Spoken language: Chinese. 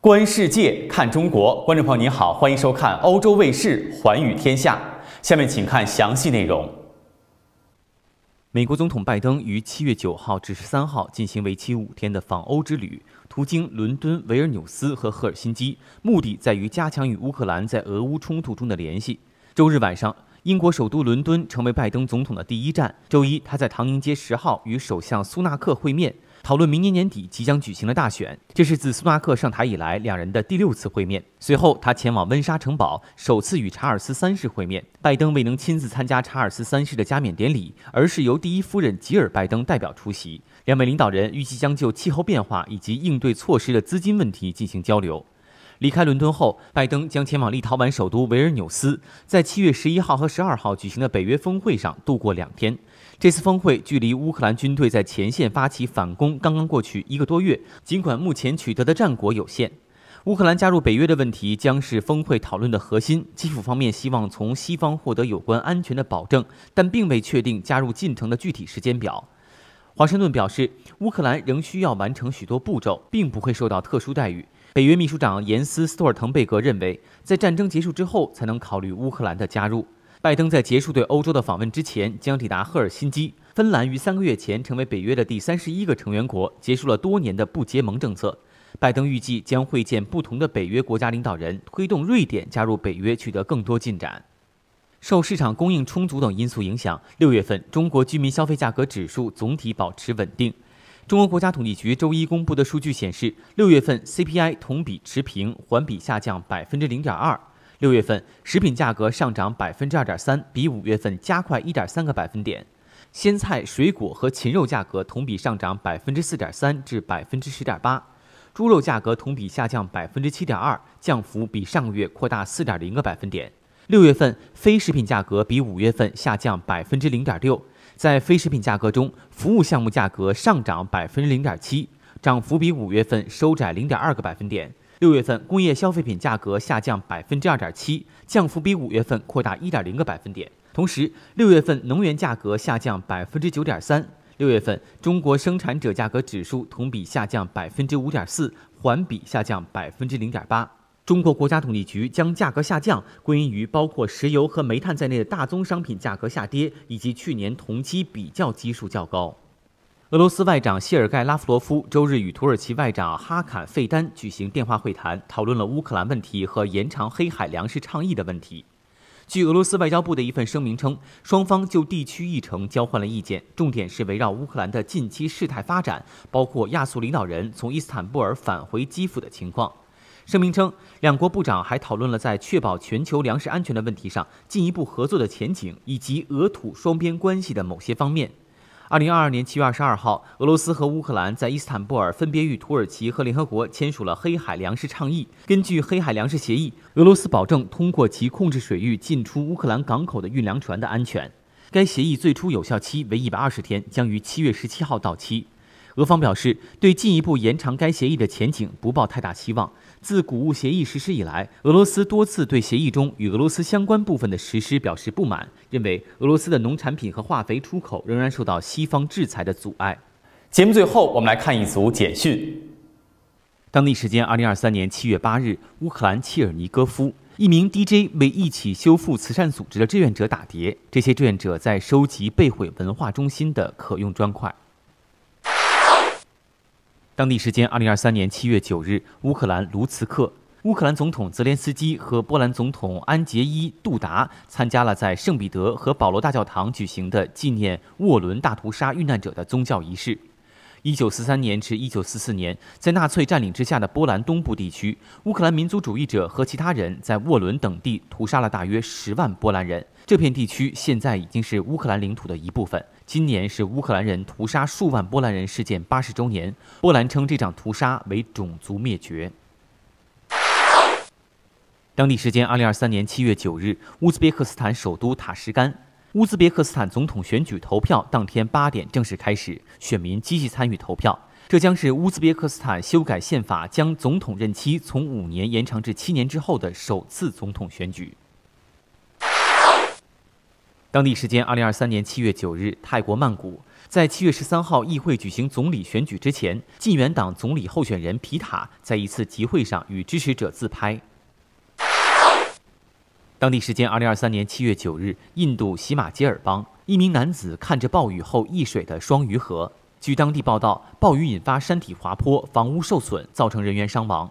观世界，看中国。观众朋友您好，欢迎收看欧洲卫视《寰宇天下》。下面请看详细内容。美国总统拜登于七月九号至十三号进行为期五天的访欧之旅，途经伦敦、维尔纽斯和赫尔辛基，目的在于加强与乌克兰在俄乌冲突中的联系。周日晚上，英国首都伦敦成为拜登总统的第一站。周一，他在唐宁街十号与首相苏纳克会面。讨论明年年底即将举行的大选，这是自苏纳克上台以来两人的第六次会面。随后，他前往温莎城堡，首次与查尔斯三世会面。拜登未能亲自参加查尔斯三世的加冕典礼，而是由第一夫人吉尔拜登代表出席。两位领导人预计将就气候变化以及应对措施的资金问题进行交流。离开伦敦后，拜登将前往立陶宛首都维尔纽斯，在七月十一号和十二号举行的北约峰会上度过两天。这次峰会距离乌克兰军队在前线发起反攻刚刚过去一个多月，尽管目前取得的战果有限，乌克兰加入北约的问题将是峰会讨论的核心。基辅方面希望从西方获得有关安全的保证，但并未确定加入进程的具体时间表。华盛顿表示，乌克兰仍需要完成许多步骤，并不会受到特殊待遇。北约秘书长严斯·斯托尔滕贝格认为，在战争结束之后才能考虑乌克兰的加入。拜登在结束对欧洲的访问之前，将抵达赫尔辛基。芬兰于三个月前成为北约的第三十一个成员国，结束了多年的不结盟政策。拜登预计将会见不同的北约国家领导人，推动瑞典加入北约，取得更多进展。受市场供应充足等因素影响，六月份中国居民消费价格指数总体保持稳定。中国国家统计局周一公布的数据显示，六月份 CPI 同比持平，环比下降百分之零点二。六月份，食品价格上涨百分之二点三，比五月份加快一点三个百分点。鲜菜、水果和禽肉价格同比上涨百分之四点三至百分之十点八，猪肉价格同比下降百分之七点二，降幅比上个月扩大四点零个百分点。六月份非食品价格比五月份下降百分之零点六，在非食品价格中，服务项目价格上涨百分之零点七，涨幅比五月份收窄零点二个百分点。六月份工业消费品价格下降百分之二点七，降幅比五月份扩大一点零个百分点。同时，六月份能源价格下降百分之九点三。六月份中国生产者价格指数同比下降百分之五点四，环比下降百分之零点八。中国国家统计局将价格下降归因于包括石油和煤炭在内的大宗商品价格下跌，以及去年同期比较基数较高。俄罗斯外长谢尔盖·拉夫罗夫周日与土耳其外长哈坎·费丹举行电话会谈，讨论了乌克兰问题和延长黑海粮食倡议的问题。据俄罗斯外交部的一份声明称，双方就地区议程交换了意见，重点是围绕乌克兰的近期事态发展，包括亚速领导人从伊斯坦布尔返回基辅的情况。声明称，两国部长还讨论了在确保全球粮食安全的问题上进一步合作的前景，以及俄土双边关系的某些方面。二零二二年七月二十二号，俄罗斯和乌克兰在伊斯坦布尔分别与土耳其和联合国签署了黑海粮食倡议。根据黑海粮食协议，俄罗斯保证通过其控制水域进出乌克兰港口的运粮船的安全。该协议最初有效期为一百二十天，将于七月十七号到期。俄方表示，对进一步延长该协议的前景不抱太大希望。自谷物协议实施以来，俄罗斯多次对协议中与俄罗斯相关部分的实施表示不满，认为俄罗斯的农产品和化肥出口仍然受到西方制裁的阻碍。节目最后，我们来看一组简讯。当地时间2023年7月8日，乌克兰切尔尼戈夫，一名 DJ 为一起修复慈善组织的志愿者打碟，这些志愿者在收集被毁文化中心的可用砖块。当地时间二零二三年七月九日，乌克兰卢茨克，乌克兰总统泽连斯基和波兰总统安杰伊·杜达参加了在圣彼得和保罗大教堂举行的纪念沃伦大屠杀遇难者的宗教仪式。一九四三年至一九四四年，在纳粹占领之下的波兰东部地区，乌克兰民族主义者和其他人在沃伦等地屠杀了大约十万波兰人。这片地区现在已经是乌克兰领土的一部分。今年是乌克兰人屠杀数万波兰人事件八十周年。波兰称这场屠杀为种族灭绝。当地时间二零二三年七月九日，乌兹别克斯坦首都塔什干，乌兹别克斯坦总统选举投票当天八点正式开始，选民积极参与投票。这将是乌兹别克斯坦修改宪法将总统任期从五年延长至七年之后的首次总统选举。当地时间2023年7月9日，泰国曼谷，在7月13号议会举行总理选举之前，晋源党总理候选人皮塔在一次集会上与支持者自拍。当地时间2023年7月9日，印度喜马吉尔邦，一名男子看着暴雨后溢水的双鱼河。据当地报道，暴雨引发山体滑坡，房屋受损，造成人员伤亡。